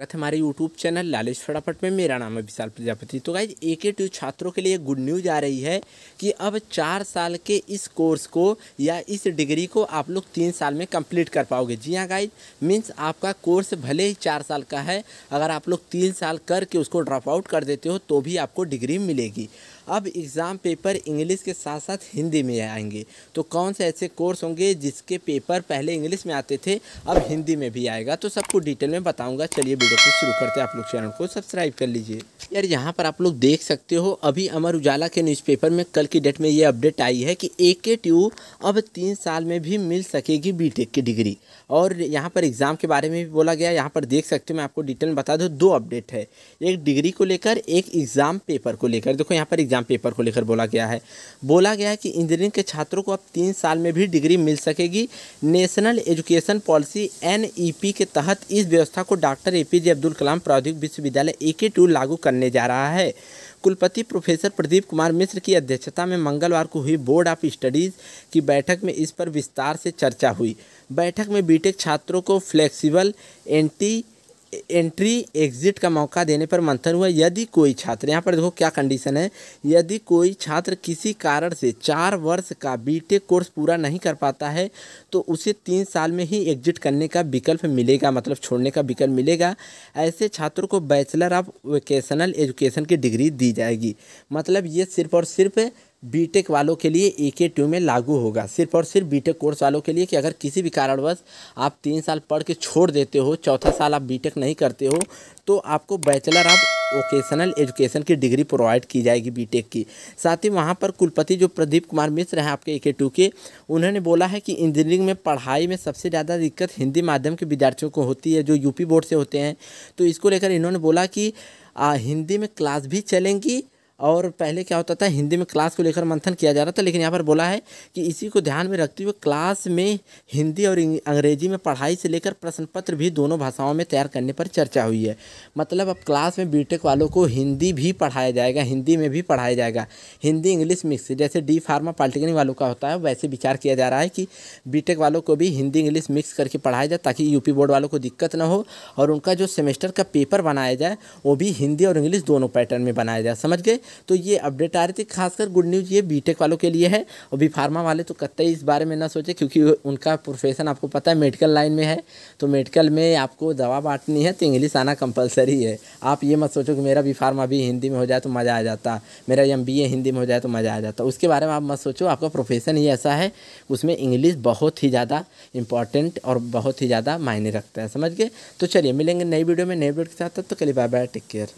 स्वागत हमारे YouTube channel लालेश फटाफट में मेरा नाम है विशाल प्रजापति तो गाइज ए के टी छात्रों के लिए गुड न्यूज आ रही है कि अब चार साल के इस कोर्स को या इस डिग्री को आप लोग तीन साल में कंप्लीट कर पाओगे जी हाँ गाइज मीन्स आपका कोर्स भले ही चार साल का है अगर आप लोग तीन साल करके उसको ड्रॉप आउट कर देते हो तो भी आपको डिग्री मिलेगी अब एग्ज़ाम पेपर इंग्लिश के साथ साथ हिंदी में आएंगे तो कौन से ऐसे कोर्स होंगे जिसके पेपर पहले इंग्लिश में आते थे अब हिंदी में भी आएगा तो सबको डिटेल में बताऊंगा चलिए वीडियो को शुरू करते हैं आप लोग चैनल को सब्सक्राइब कर लीजिए यार यहाँ पर आप लोग देख सकते हो अभी अमर उजाला के न्यूज़पेपर में कल की डेट में ये अपडेट आई है कि ए के ट्यू अब तीन साल में भी मिल सकेगी बीटेक की डिग्री और यहाँ पर एग्ज़ाम के बारे में भी बोला गया यहाँ पर देख सकते हो मैं आपको डिटेल बता दूँ दो अपडेट है एक डिग्री को लेकर एक एग्ज़ाम पेपर को लेकर देखो यहाँ पर एग्ज़ाम एग्ज़ाम पेपर को लेकर बोला गया है बोला गया है कि इंजीनियरिंग के छात्रों को अब तीन साल में भी डिग्री मिल सकेगी नेशनल एजुकेशन पॉलिसी एन के तहत इस व्यवस्था को doctor A P Abdul Kalam प्रौद्योगिक विश्वविद्यालय ए के लागू करने जा रहा है कुलपति प्रोफेसर प्रदीप कुमार मिश्र की अध्यक्षता में मंगलवार को हुई बोर्ड ऑफ स्टडीज़ की बैठक में इस पर विस्तार से चर्चा हुई बैठक में बीटेक छात्रों को फ्लेक्सिबल एंटी एंट्री एग्जिट का मौका देने पर मंथन हुआ यदि कोई छात्र यहाँ पर देखो क्या कंडीशन है यदि कोई छात्र किसी कारण से चार वर्ष का बीटेक कोर्स पूरा नहीं कर पाता है तो उसे तीन साल में ही एग्जिट करने का विकल्प मिलेगा मतलब छोड़ने का विकल्प मिलेगा ऐसे छात्रों को बैचलर ऑफ वोकेशनल एजुकेशन की डिग्री दी जाएगी मतलब ये सिर्फ और सिर्फ बीटेक e वालों के लिए ए के टू में लागू होगा सिर्फ और सिर्फ बीटेक कोर्स e वालों के लिए कि अगर किसी भी कारणवश आप तीन साल पढ़ के छोड़ देते हो चौथा साल आप बीटेक e नहीं करते हो तो आपको बैचलर ऑफ वोकेशनल एजुकेशन की डिग्री प्रोवाइड की जाएगी बीटेक की साथ ही वहाँ पर कुलपति जो प्रदीप कुमार मिश्र हैं आपके ए के टू के उन्होंने बोला है कि इंजीनियरिंग में पढ़ाई में सबसे ज़्यादा दिक्कत हिंदी माध्यम के विद्यार्थियों को होती है जो यूपी बोर्ड से होते हैं तो इसको लेकर इन्होंने बोला कि हिंदी में क्लास भी चलेंगी और पहले क्या होता था हिंदी में क्लास को लेकर मंथन किया जा रहा था लेकिन यहाँ पर बोला है कि इसी को ध्यान में रखते हुए क्लास में हिंदी और अंग्रेजी में पढ़ाई से लेकर प्रश्न पत्र भी दोनों भाषाओं में तैयार करने पर चर्चा हुई है मतलब अब क्लास में बी वालों को हिंदी भी पढ़ाया जाएगा हिंदी में भी पढ़ाया जाएगा हिंदी इंग्लिश मिक्स जैसे डी फार्मा पॉलिटेक्निक वालों का होता है वैसे विचार किया जा रहा है कि बी वालों को भी हिंदी इंग्लिश मिक्स करके पढ़ाया जाए ताकि यूपी बोर्ड वालों को दिक्कत ना हो और उनका जो सेमेस्टर का पेपर बनाया जाए वो भी हिंदी और इंग्लिश दोनों पैटर्न में बनाया जाए समझ गए तो ये अपडेट आ रही थी खासकर गुड न्यूज़ ये बीटेक वालों के लिए है और बी फार्मा वाले तो कतई इस बारे में ना सोचे क्योंकि उनका प्रोफेशन आपको पता है मेडिकल लाइन में है तो मेडिकल में आपको दवा बांटनी है तो इंग्लिश आना कंपलसरी है आप ये मत सोचो कि मेरा बी फार्मा भी हिंदी में हो जाए तो मज़ा आ जाता मेरा एम हिंदी में हो जाए तो मज़ा आ जाता उसके बारे में आप मत सोचो आपका प्रोफेशन ही ऐसा है उसमें इंग्लिश बहुत ही ज़्यादा इंपॉर्टेंट और बहुत ही ज़्यादा मायने रखता है समझ गए तो चलिए मिलेंगे नई वीडियो में नई वीडियो के साथ तब तो कल बाय बाय टेक केयर